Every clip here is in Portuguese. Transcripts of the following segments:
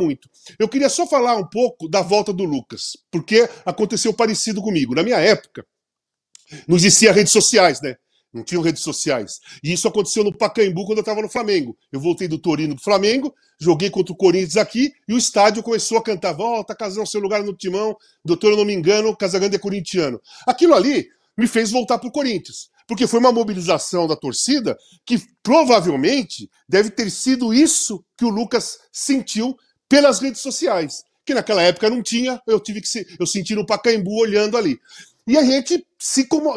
muito. Eu queria só falar um pouco da volta do Lucas, porque aconteceu parecido comigo. Na minha época, não existia redes sociais, né? Não tinham redes sociais. E isso aconteceu no Pacaembu quando eu estava no Flamengo. Eu voltei do Torino para o Flamengo, joguei contra o Corinthians aqui e o estádio começou a cantar: Volta, Casão, seu lugar no timão, doutor, eu não me engano, Casagrande é corintiano. Aquilo ali me fez voltar para o Corinthians, porque foi uma mobilização da torcida que provavelmente deve ter sido isso que o Lucas sentiu pelas redes sociais, que naquela época não tinha, eu tive que se, eu senti no Pacaembu olhando ali. E a gente se como,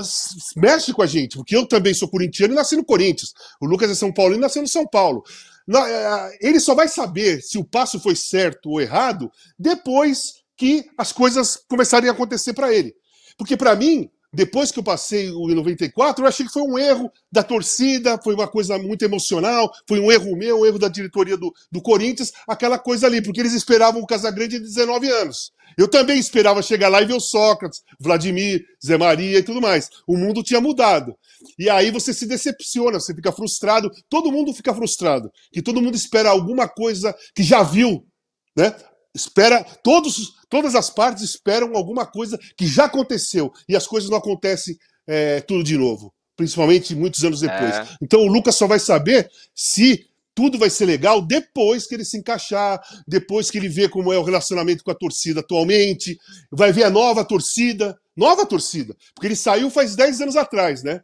mexe com a gente, porque eu também sou corintiano e nasci no Corinthians. O Lucas é São Paulo e nasceu no São Paulo. Eh, eh, ele só vai saber se o passo foi certo ou errado depois que as coisas começarem a acontecer para ele. Porque para mim, depois que eu passei o 94, eu achei que foi um erro da torcida, foi uma coisa muito emocional, foi um erro meu, um erro da diretoria do, do Corinthians, aquela coisa ali, porque eles esperavam o Casagrande de 19 anos. Eu também esperava chegar lá e ver o Sócrates, Vladimir, Zé Maria e tudo mais. O mundo tinha mudado. E aí você se decepciona, você fica frustrado, todo mundo fica frustrado, que todo mundo espera alguma coisa que já viu né? espera todos, todas as partes esperam alguma coisa que já aconteceu e as coisas não acontecem é, tudo de novo, principalmente muitos anos depois. É. Então o Lucas só vai saber se tudo vai ser legal depois que ele se encaixar, depois que ele vê como é o relacionamento com a torcida atualmente, vai ver a nova torcida, nova torcida, porque ele saiu faz 10 anos atrás, né?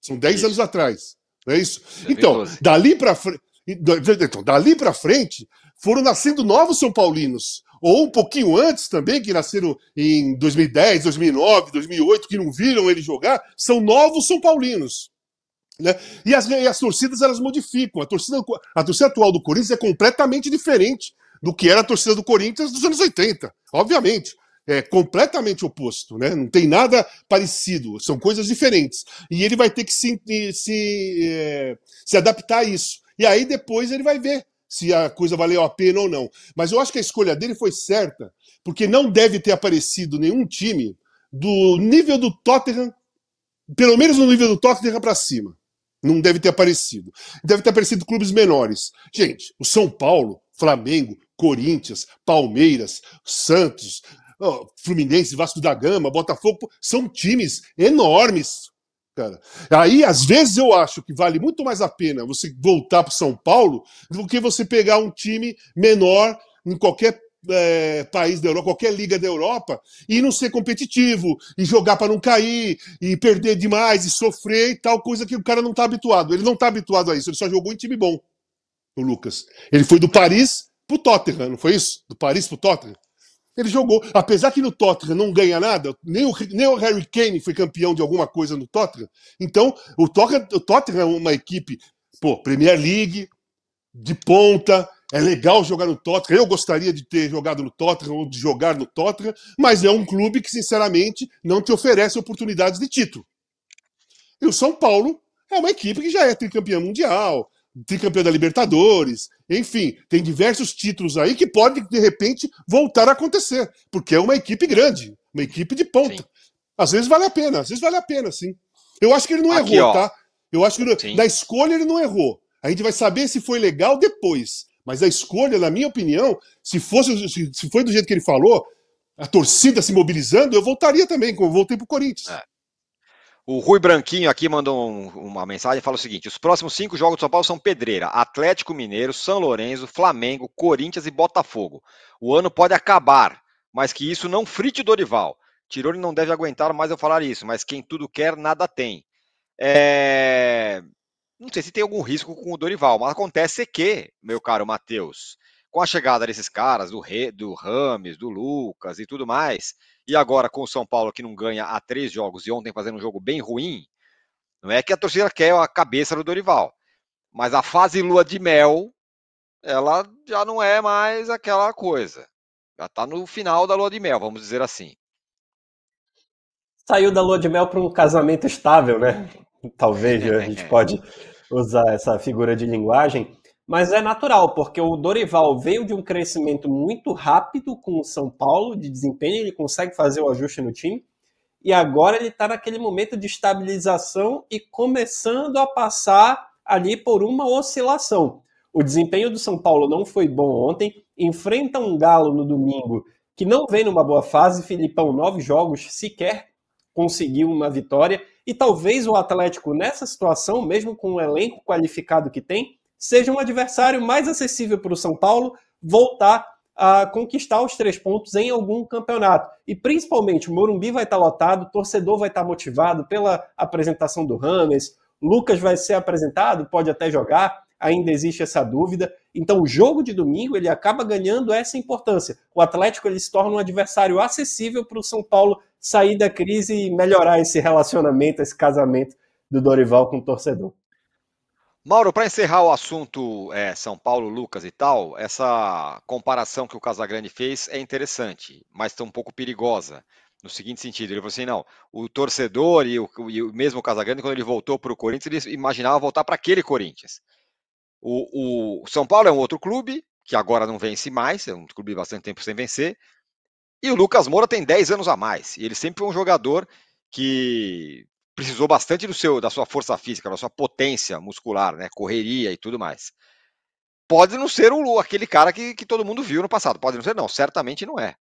São 10 anos atrás, não é isso? Então, dali para frente então, dali para frente, foram nascendo novos São Paulinos. Ou um pouquinho antes também, que nasceram em 2010, 2009, 2008, que não viram ele jogar, são novos São Paulinos. Né? E, as, e as torcidas elas modificam. A torcida, a torcida atual do Corinthians é completamente diferente do que era a torcida do Corinthians dos anos 80, obviamente é, completamente oposto, né? Não tem nada parecido, são coisas diferentes. E ele vai ter que se, se, é, se adaptar a isso. E aí depois ele vai ver se a coisa valeu a pena ou não. Mas eu acho que a escolha dele foi certa, porque não deve ter aparecido nenhum time do nível do Tottenham, pelo menos no nível do Tottenham para cima. Não deve ter aparecido. Deve ter aparecido clubes menores. Gente, o São Paulo, Flamengo, Corinthians, Palmeiras, Santos, Fluminense, Vasco da Gama, Botafogo, são times enormes cara. Aí, às vezes, eu acho que vale muito mais a pena você voltar para São Paulo do que você pegar um time menor em qualquer é, país da Europa, qualquer liga da Europa, e não ser competitivo, e jogar para não cair, e perder demais, e sofrer e tal, coisa que o cara não está habituado. Ele não está habituado a isso, ele só jogou em time bom, o Lucas. Ele foi do Paris pro Tottenham, não foi isso? Do Paris pro Tottenham? Ele jogou. Apesar que no Tottenham não ganha nada, nem o, nem o Harry Kane foi campeão de alguma coisa no Tottenham. Então, o Tottenham, o Tottenham é uma equipe, pô, Premier League, de ponta, é legal jogar no Tottenham. Eu gostaria de ter jogado no Tottenham ou de jogar no Tottenham, mas é um clube que, sinceramente, não te oferece oportunidades de título. E o São Paulo é uma equipe que já é tricampeão mundial, tricampeão da Libertadores, enfim, tem diversos títulos aí que pode, de repente, voltar a acontecer, porque é uma equipe grande, uma equipe de ponta. Sim. Às vezes vale a pena, às vezes vale a pena, sim. Eu acho que ele não Aqui, errou, ó. tá? Eu acho que da escolha ele não errou. A gente vai saber se foi legal depois. Mas a escolha, na minha opinião, se fosse se foi do jeito que ele falou, a torcida se mobilizando, eu voltaria também, como eu voltei pro Corinthians. É. O Rui Branquinho aqui mandou um, uma mensagem e fala o seguinte: os próximos cinco jogos do São Paulo são pedreira, Atlético Mineiro, São Lourenço, Flamengo, Corinthians e Botafogo. O ano pode acabar, mas que isso não frite o Dorival. Tirone não deve aguentar mais eu falar isso, mas quem tudo quer, nada tem. É... Não sei se tem algum risco com o Dorival, mas acontece que, meu caro Matheus, com a chegada desses caras, do, Re, do Rames, do Lucas e tudo mais, e agora com o São Paulo que não ganha há três jogos e ontem fazendo um jogo bem ruim, não é que a torcida quer a cabeça do Dorival, mas a fase lua de mel, ela já não é mais aquela coisa. Já está no final da lua de mel, vamos dizer assim. Saiu da lua de mel para um casamento estável, né? Uhum. Talvez né? a gente pode usar essa figura de linguagem. Mas é natural, porque o Dorival veio de um crescimento muito rápido com o São Paulo de desempenho, ele consegue fazer o ajuste no time. E agora ele está naquele momento de estabilização e começando a passar ali por uma oscilação. O desempenho do São Paulo não foi bom ontem, enfrenta um Galo no domingo que não vem numa boa fase. Filipão, nove jogos, sequer conseguiu uma vitória. E talvez o Atlético, nessa situação, mesmo com o elenco qualificado que tem, seja um adversário mais acessível para o São Paulo voltar a conquistar os três pontos em algum campeonato. E principalmente, o Morumbi vai estar lotado, o torcedor vai estar motivado pela apresentação do Rames, Lucas vai ser apresentado, pode até jogar, ainda existe essa dúvida. Então, o jogo de domingo ele acaba ganhando essa importância. O Atlético ele se torna um adversário acessível para o São Paulo sair da crise e melhorar esse relacionamento, esse casamento do Dorival com o torcedor. Mauro, para encerrar o assunto é, São Paulo, Lucas e tal, essa comparação que o Casagrande fez é interessante, mas está um pouco perigosa. No seguinte sentido, ele falou assim: não, o torcedor e o, e o mesmo Casagrande, quando ele voltou para o Corinthians, ele imaginava voltar para aquele Corinthians. O, o São Paulo é um outro clube, que agora não vence mais, é um clube bastante tempo sem vencer. E o Lucas Moura tem 10 anos a mais. E ele sempre foi um jogador que precisou bastante do seu, da sua força física, da sua potência muscular, né? Correria e tudo mais. Pode não ser o, aquele cara que, que todo mundo viu no passado. Pode não ser, não. Certamente não é.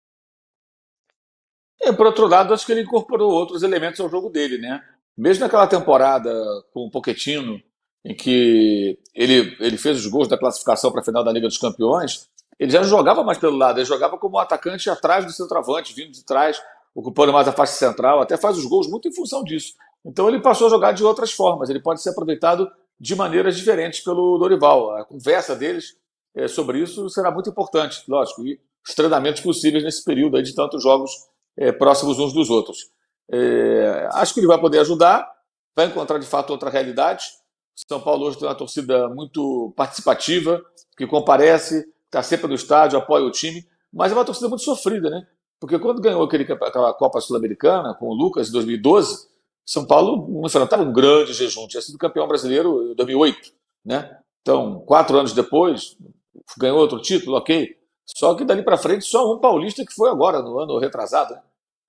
é. Por outro lado, acho que ele incorporou outros elementos ao jogo dele, né? Mesmo naquela temporada com o Poquetino, em que ele, ele fez os gols da classificação para a final da Liga dos Campeões, ele já não jogava mais pelo lado, ele jogava como atacante atrás do centroavante, vindo de trás, ocupando mais a faixa central, até faz os gols muito em função disso. Então ele passou a jogar de outras formas, ele pode ser aproveitado de maneiras diferentes pelo Dorival. A conversa deles é, sobre isso será muito importante, lógico, e os treinamentos possíveis nesse período aí de tantos jogos é, próximos uns dos outros. É, acho que ele vai poder ajudar, vai encontrar de fato outra realidade. São Paulo hoje tem uma torcida muito participativa, que comparece, está sempre no estádio, apoia o time, mas é uma torcida muito sofrida, né? Porque quando ganhou aquele, aquela Copa Sul-Americana com o Lucas em 2012, são Paulo enfrentava um grande jejum, tinha sido campeão brasileiro em 2008, né? Então, quatro anos depois, ganhou outro título, ok. Só que dali para frente, só um paulista que foi agora, no ano retrasado. Né?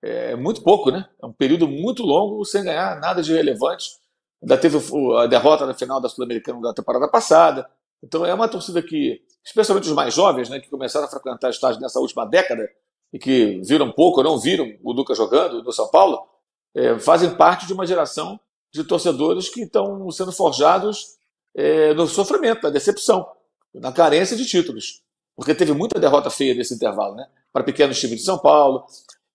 É, é muito pouco, né? É um período muito longo sem ganhar nada de relevante. Ainda teve a derrota na final da Sul-Americana da temporada passada. Então, é uma torcida que, especialmente os mais jovens, né, que começaram a frequentar estágio nessa última década e que viram pouco ou não viram o Lucas jogando no São Paulo, é, fazem parte de uma geração de torcedores que estão sendo forjados é, no sofrimento, na decepção, na carência de títulos. Porque teve muita derrota feia nesse intervalo, né? Para pequenos times de São Paulo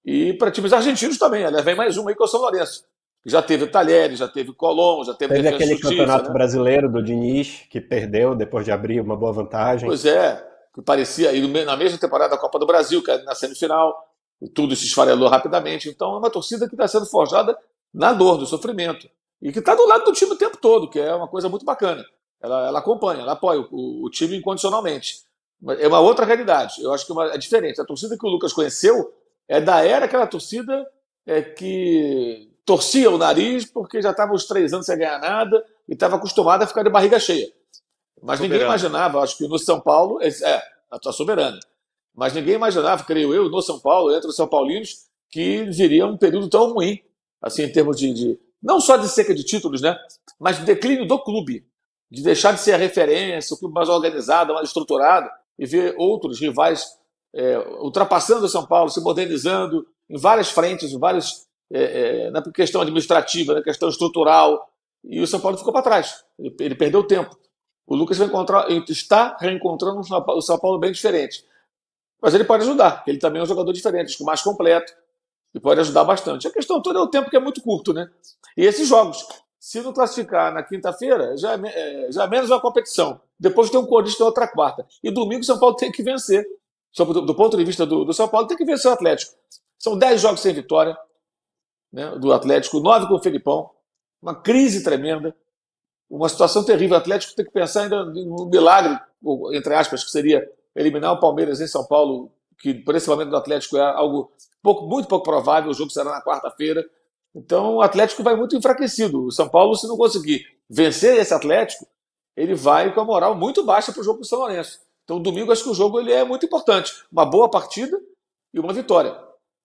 e para times argentinos também. Aliás, vem mais uma aí com o São Lourenço. Já teve Talheres, já teve Colombo, já teve. Teve aquele Justiça, campeonato né? brasileiro do Diniz, que perdeu depois de abrir uma boa vantagem. Pois é, que parecia, aí na mesma temporada da Copa do Brasil, que na semifinal e tudo se esfarelou rapidamente. Então é uma torcida que está sendo forjada na dor, no sofrimento. E que está do lado do time o tempo todo, que é uma coisa muito bacana. Ela, ela acompanha, ela apoia o, o, time incondicionalmente. É uma outra realidade. Eu acho que é uma, é diferente. A torcida que o Lucas conheceu é da era aquela torcida é, que torcia o nariz porque já estava os três anos sem ganhar nada e estava acostumada a ficar de barriga cheia. Mas soberana. ninguém imaginava, acho que no São Paulo, é, é a tua soberana. Mas ninguém imaginava, creio eu, no São Paulo, entre os São Paulinos, que viria um período tão ruim, assim, em termos de, de não só de seca de títulos, né? Mas de declínio do clube, de deixar de ser a referência, o clube mais organizado, mais estruturado, e ver outros rivais é, ultrapassando o São Paulo, se modernizando em várias frentes, em várias, é, é, na questão administrativa, na questão estrutural, e o São Paulo ficou para trás, ele, ele perdeu tempo. O Lucas vai encontrar, está reencontrando o São Paulo bem diferente. Mas ele pode ajudar, ele também é um jogador diferente, com mais completo, e pode ajudar bastante. A questão toda é o tempo que é muito curto, né? E esses jogos, se não classificar na quinta-feira, já, é, é já é menos uma competição. Depois tem um Corinthians tem outra quarta. E domingo o São Paulo tem que vencer. Do, do ponto de vista do, do São Paulo, tem que vencer o Atlético. São dez jogos sem vitória né, do Atlético, nove com o Felipão. Uma crise tremenda, uma situação terrível. O Atlético tem que pensar ainda no milagre, entre aspas, que seria eliminar o Palmeiras em São Paulo, que por esse momento do Atlético é algo pouco, muito pouco provável, o jogo será na quarta-feira. Então o Atlético vai muito enfraquecido. O São Paulo, se não conseguir vencer esse Atlético, ele vai com a moral muito baixa para o jogo do São Lourenço. Então domingo acho que o jogo ele é muito importante. Uma boa partida e uma vitória.